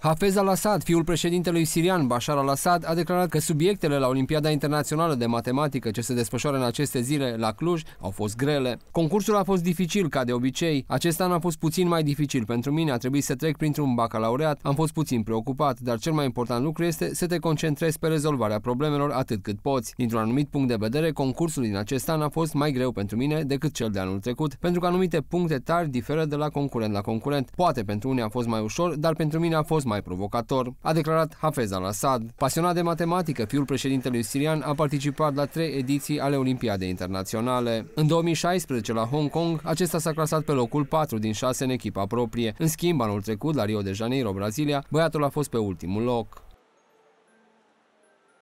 Hafez al-Assad, fiul președintelui sirian Bashar al-Assad, a declarat că subiectele la Olimpiada Internațională de Matematică ce se desfășoară în aceste zile la Cluj au fost grele. Concursul a fost dificil, ca de obicei. Acest an a fost puțin mai dificil pentru mine, a trebuit să trec printr-un bacalaureat, am fost puțin preocupat, dar cel mai important lucru este să te concentrezi pe rezolvarea problemelor atât cât poți. Dintr-un anumit punct de vedere, concursul din acest an a fost mai greu pentru mine decât cel de anul trecut, pentru că anumite puncte tari diferă de la concurent la concurent. Poate pentru unii a fost mai ușor, dar pentru mine a fost mai provocator, a declarat Hafez al-Assad. Pasionat de matematică, fiul președintelui sirian a participat la trei ediții ale Olimpiadei Internaționale. În 2016, la Hong Kong, acesta s-a clasat pe locul 4 din 6 în echipa proprie. În schimb, anul trecut, la Rio de Janeiro, Brazilia, băiatul a fost pe ultimul loc.